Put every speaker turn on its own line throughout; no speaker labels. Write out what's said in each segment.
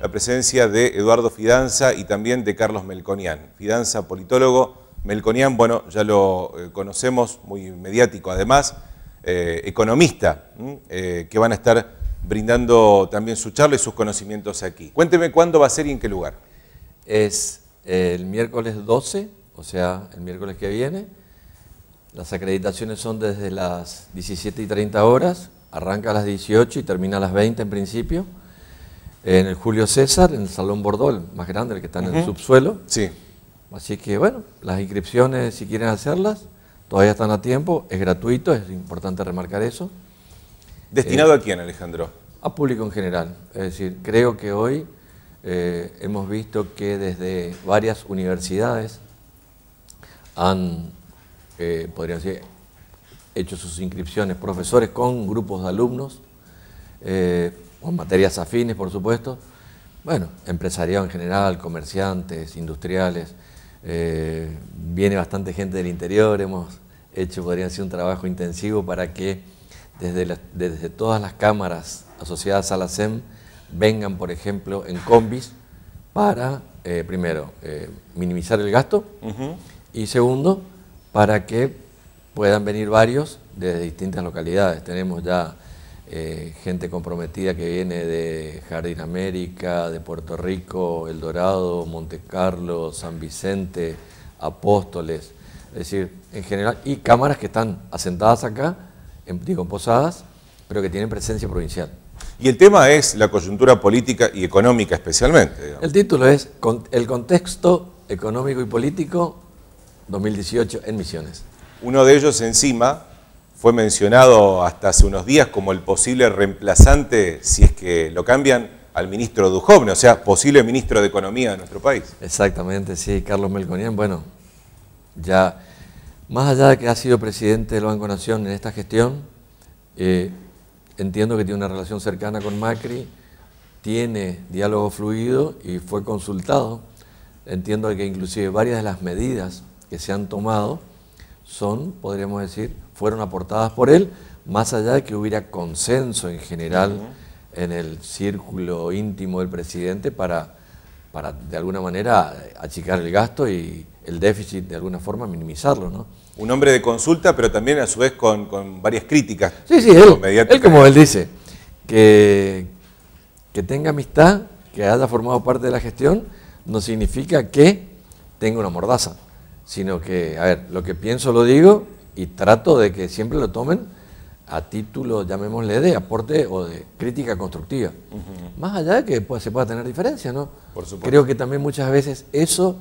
la presencia de Eduardo Fidanza y también de Carlos Melconian. Fidanza, politólogo, Melconian, bueno, ya lo eh, conocemos, muy mediático además, eh, economista, eh, que van a estar brindando también su charla y sus conocimientos aquí. Cuénteme cuándo va a ser y en qué
lugar. Es el miércoles 12, o sea, el miércoles que viene. Las acreditaciones son desde las 17 y 30 horas, arranca a las 18 y termina a las 20 en principio en el Julio César, en el Salón Bordeaux, el más grande, el que está en el subsuelo. Sí. Así que bueno, las inscripciones, si quieren hacerlas, todavía están a tiempo, es gratuito, es importante remarcar eso. ¿Destinado eh, a quién, Alejandro? A público en general. Es decir, creo que hoy eh, hemos visto que desde varias universidades han, eh, podría decir, hecho sus inscripciones profesores con grupos de alumnos. Eh, o materias afines, por supuesto, bueno, empresariado en general, comerciantes, industriales, eh, viene bastante gente del interior, hemos hecho, podría ser un trabajo intensivo para que desde, desde todas las cámaras asociadas a la SEM vengan, por ejemplo, en combis para, eh, primero, eh, minimizar el gasto y segundo, para que puedan venir varios desde distintas localidades. Tenemos ya eh, gente comprometida que viene de Jardín América, de Puerto Rico, El Dorado, Monte Carlo, San Vicente, Apóstoles, es decir, en general, y cámaras que están asentadas acá, en, digo, Posadas, pero que tienen presencia provincial.
Y el tema es la coyuntura política y económica especialmente.
El título es El contexto económico y político 2018 en Misiones.
Uno de ellos encima fue mencionado hasta hace unos días como el posible reemplazante, si es que lo cambian, al ministro Dujovne, o sea, posible ministro de
Economía de nuestro país. Exactamente, sí, Carlos Melconian, bueno, ya, más allá de que ha sido presidente del Banco Nación en esta gestión, eh, entiendo que tiene una relación cercana con Macri, tiene diálogo fluido y fue consultado. Entiendo que inclusive varias de las medidas que se han tomado son, podríamos decir, fueron aportadas por él, más allá de que hubiera consenso en general en el círculo íntimo del presidente para, para de alguna manera achicar el gasto y el déficit de alguna forma minimizarlo, ¿no?
Un hombre de consulta, pero también a su vez con, varias críticas. Sí, sí, él, como él
dice, que, que tenga amistad, que haya formado parte de la gestión, no significa que tenga una mordaza sino que, a ver, lo que pienso lo digo y trato de que siempre lo tomen a título, llamémosle, de aporte o de crítica constructiva. Más allá de que pues, se pueda tener diferencia, ¿no? Por supuesto. Creo que también muchas veces eso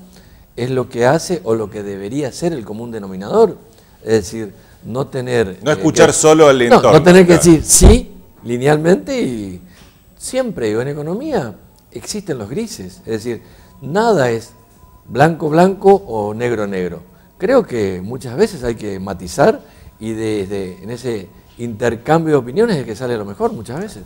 es lo que hace o lo que debería ser el común denominador. Es decir, no tener... No eh, escuchar solo al entorno. No, tener que decir sí linealmente y siempre, digo, en economía existen los grises. Es decir, nada es blanco, blanco o negro, negro. Creo que muchas veces hay que matizar y desde en ese intercambio de opiniones es que sale lo mejor muchas veces.